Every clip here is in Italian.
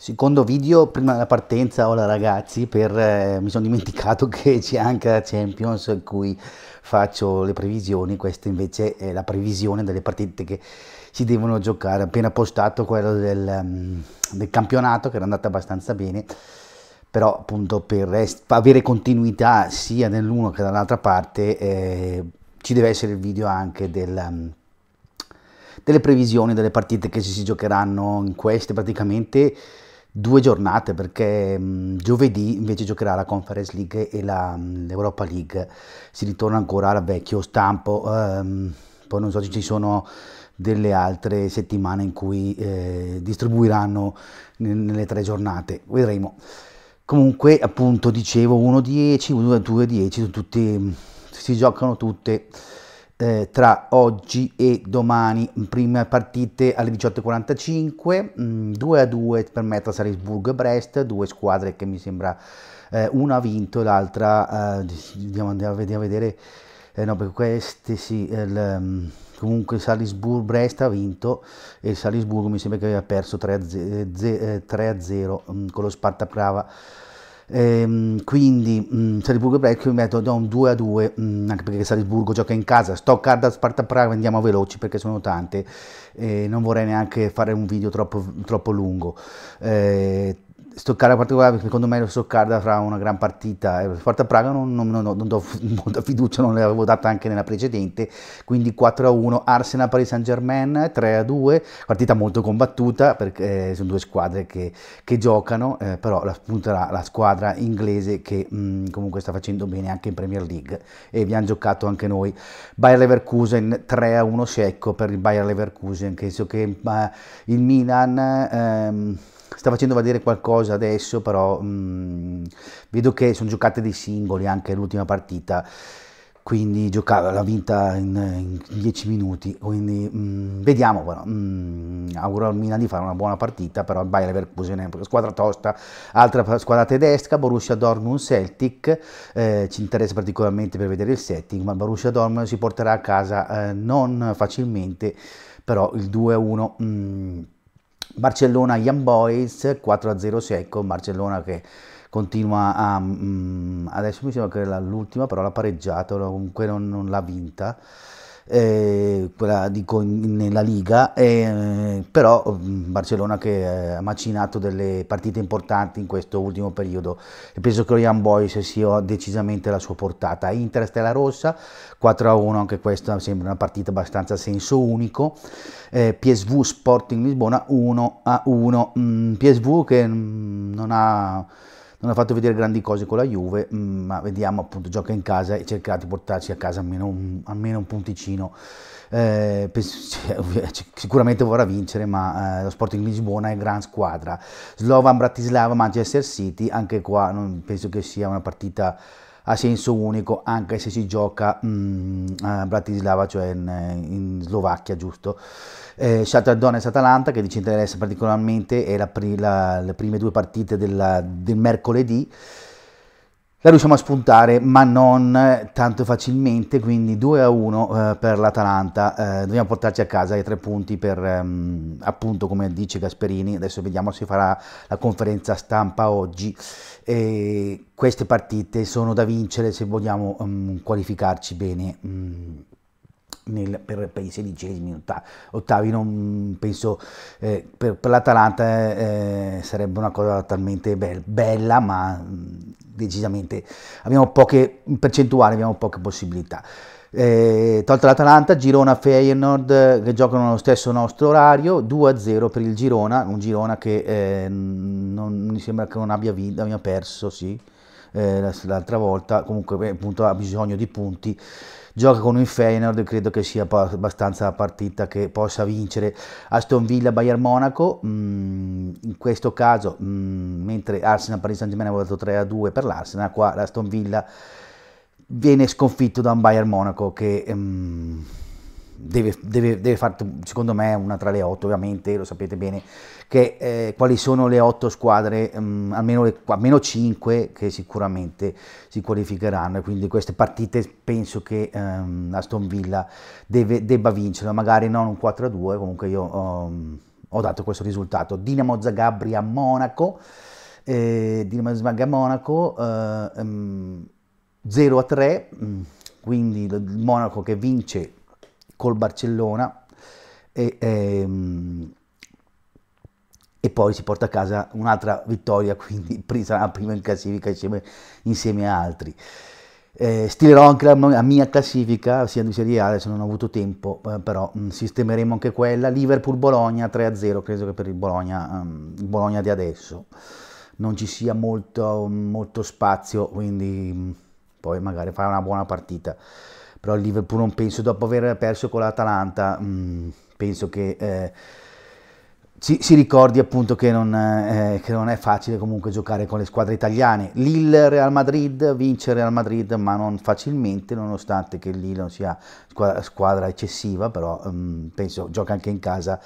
Secondo video, prima della partenza, hola ragazzi, per, eh, mi sono dimenticato che c'è anche la Champions in cui faccio le previsioni, questa invece è la previsione delle partite che si devono giocare, appena postato quello del, mm, del campionato che era andata abbastanza bene, però appunto per avere continuità sia nell'uno che dall'altra parte eh, ci deve essere il video anche del mm, delle previsioni delle partite che si giocheranno in queste praticamente due giornate perché mh, mm, giovedì invece giocherà la Conference League e la, mh, mm, l'Europa League, si ritorna ancora al vecchio stampo, ehm, poi non so se ci sono delle altre settimane in cui eh, distribuiranno nelle tre giornate, vedremo. Comunque appunto dicevo 1-10, 2-10, tutti, mm, si giocano tutte eh, tra oggi e domani, prime partite alle 18.45, 2 mm, a 2 per me tra Salisburgo e Brest, due squadre che mi sembra eh, una ha vinto, l'altra eh, andiamo, andiamo, a vedere, eh, no, perché queste sì, il, eh, mm, comunque Salisburgo Brest ha vinto e Salisburgo mi sembra che abbia perso 3 a 0, 3 eh, eh, a mm, con lo Sparta Prava Ehm, quindi mh, mm, Salisburgo e Brecht mi metto da un 2 a 2 mh, mm, anche perché Salisburgo gioca in casa Stoccarda, Sparta Praga andiamo veloci perché sono tante eh, non vorrei neanche fare un video troppo, troppo lungo eh, Stoccarda particolare, secondo me lo Stoccarda farà una gran partita. Eh, Forte a Praga non, non, non, non, do molta fiducia, non l'avevo data anche nella precedente, quindi 4-1 Arsenal Paris Saint Germain, 3-2, partita molto combattuta perché eh, sono due squadre che, che giocano, eh, però la spunterà la squadra inglese che mh, mm, comunque sta facendo bene anche in Premier League e vi hanno giocato anche noi. Bayer Leverkusen 3-1 secco per il Bayer Leverkusen, penso che uh, il Milan... Ehm, sta facendo vedere qualcosa adesso, però mh, mm, vedo che sono giocate dei singoli anche l'ultima partita, quindi giocava, l'ha vinta in, 10 minuti, quindi mh, mm, vediamo, però, mh, mm, auguro al Milan di fare una buona partita, però il Bayer Leverkusen è squadra tosta, altra squadra tedesca, Borussia Dortmund Celtic, eh, ci interessa particolarmente per vedere il setting, ma Borussia Dortmund si porterà a casa eh, non facilmente, però il 2-1 Barcellona Young Boys 4-0 secco, Barcellona che continua a... Mh, mm, adesso mi sembra che l'ultima però l'ha pareggiato, comunque non, non l'ha vinta eh, quella dico nella Liga, eh, però mm, Barcellona che eh, ha macinato delle partite importanti in questo ultimo periodo e penso che Ryan Boyce sia decisamente la sua portata. Inter Stella Rossa 4-1, anche questa sembra una partita abbastanza a senso unico, eh, PSV Sporting Lisbona 1-1, mm, PSV che mm, non ha non ha fatto vedere grandi cose con la Juve, mm, ma vediamo appunto, gioca in casa e cercherà di portarci a casa almeno un, almeno un punticino. Eh, sicuramente vorrà vincere, ma eh, lo Sporting Lisbona è gran squadra. Slovan, Bratislava, Manchester City, anche qua non penso che sia una partita a senso unico anche se si gioca mh, mm, a Bratislava, cioè in, in Slovacchia, giusto? Eh, Shakhtar Donetsk Atalanta che ci interessa particolarmente è la, pri- la, le prime due partite della, del mercoledì la riusciamo a spuntare, ma non eh, tanto facilmente, quindi 2 a 1 eh, per l'Atalanta. Eh, dobbiamo portarci a casa i tre punti per, ehm, appunto, come dice Gasperini, adesso vediamo se farà la conferenza stampa oggi. E queste partite sono da vincere se vogliamo um, qualificarci bene. Mm nel, per, per, i sedicesimi ottavi, non mm, penso eh, per, per l'Atalanta eh, sarebbe una cosa talmente be bella ma mh, mm, decisamente abbiamo poche percentuali abbiamo poche possibilità eh, tolta l'Atalanta, Girona Feyenoord che giocano nello stesso nostro orario 2-0 per il Girona un Girona che eh, non, mi sembra che non abbia vinto, abbia perso sì eh, l'altra volta, comunque appunto, ha bisogno di punti, gioca con il Feyenoord, credo che sia abbastanza la partita che possa vincere Aston Villa, Bayern Monaco, mm, in questo caso mm, mentre Arsenal, Paris Saint Germain aveva dato 3 a 2 per l'Arsenal, qua l'Aston Villa viene sconfitto da un Bayern Monaco che... Mm, deve, deve, deve fare, secondo me, una tra le otto, ovviamente, lo sapete bene, che, eh, quali sono le otto squadre, um, almeno, le, almeno cinque che sicuramente si qualificheranno. E quindi queste partite penso che um, Aston Villa deve, debba vincere, magari non un 4-2, comunque io um, ho dato questo risultato. Dinamo Zagabria Monaco, eh, Dinamo Zagabria Monaco, eh, 0 ehm, a 3, mm, quindi il Monaco che vince col Barcellona e, ehm, e poi si porta a casa un'altra vittoria, quindi presa prima in classifica insieme, insieme a altri. Eh, stilerò anche la, la, mia classifica, sia in Serie A, adesso non ho avuto tempo, eh, però mh, mm, sistemeremo anche quella. Liverpool-Bologna 3-0, credo che per il Bologna, um, Bologna di adesso non ci sia molto, molto spazio, quindi mh, mm, poi magari farà una buona partita però il Liverpool non penso, dopo aver perso con l'Atalanta, mh, mm, penso che... Eh, si, si, ricordi appunto che non, eh, che non, è facile comunque giocare con le squadre italiane. Lille Real Madrid vince Real Madrid, ma non facilmente, nonostante che Lille non sia squadra, squadra eccessiva, però um, penso gioca anche in casa.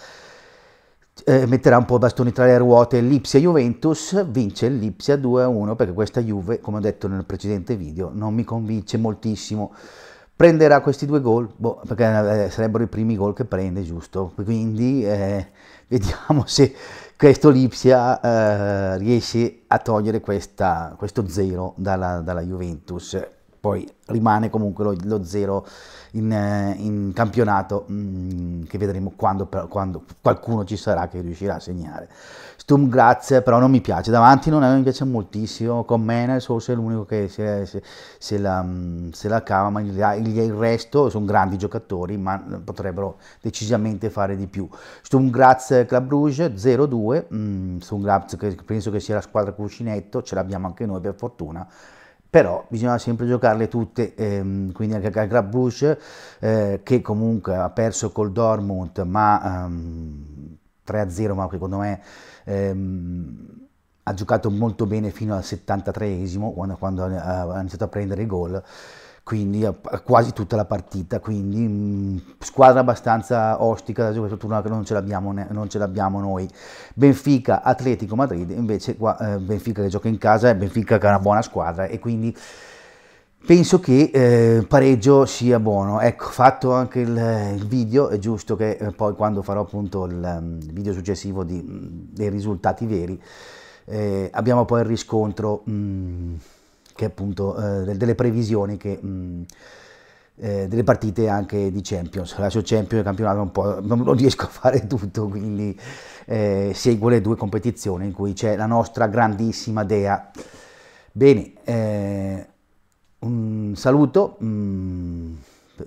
Eh, metterà un po' bastoni tra le ruote Lipsia Juventus, vince Lipsia 2-1 perché questa Juve, come ho detto nel precedente video, non mi convince moltissimo. Prenderà questi due gol, boh, perché eh, sarebbero i primi gol che prende, giusto? Quindi eh, vediamo se questo Lipsia eh, riesce a togliere questa, questo zero dalla, dalla Juventus poi rimane comunque lo, lo zero in, eh, in campionato mh, mm, che vedremo quando, quando, qualcuno ci sarà che riuscirà a segnare. Stum grazie, però non mi piace, davanti non mi piace moltissimo, con Meners forse è l'unico che se, se, se, la, mm, se, la, cava, ma il, il, resto sono grandi giocatori, ma potrebbero decisamente fare di più. Stum grazie Club Bruges 0-2, mm, Stum grazie penso che sia la squadra cuscinetto, ce l'abbiamo anche noi per fortuna però bisognava sempre giocarle tutte, ehm, quindi anche a Grabbush eh, che comunque ha perso col Dortmund ma ehm, 3-0 ma secondo me ehm, ha giocato molto bene fino al 73esimo quando, quando ha iniziato a prendere i gol quindi eh, quasi tutta la partita, quindi mh, mm, squadra abbastanza ostica da questo turno che non ce, non ce l'abbiamo, noi. Benfica, Atletico Madrid, invece qua, eh, Benfica che gioca in casa è Benfica che è una buona squadra e quindi penso che eh, pareggio sia buono. Ecco, fatto anche il, il video, è giusto che eh, poi quando farò appunto il, il mm, video successivo di, mm, dei risultati veri, eh, abbiamo poi il riscontro... Mh, che appunto eh, delle previsioni che, mh, eh, delle partite anche di Champions. Lascio Champions e campionato un po', non, non riesco a fare tutto, quindi eh, seguo le due competizioni in cui c'è la nostra grandissima Dea. Bene, eh, un saluto, mh,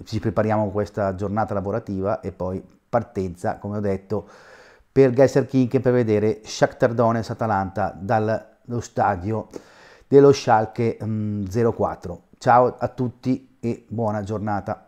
ci prepariamo a questa giornata lavorativa e poi partenza, come ho detto, per Geyser King per vedere Shakhtar Donetsk-Atalanta dallo stadio dello Schalke 04. Mm, Ciao a tutti e buona giornata.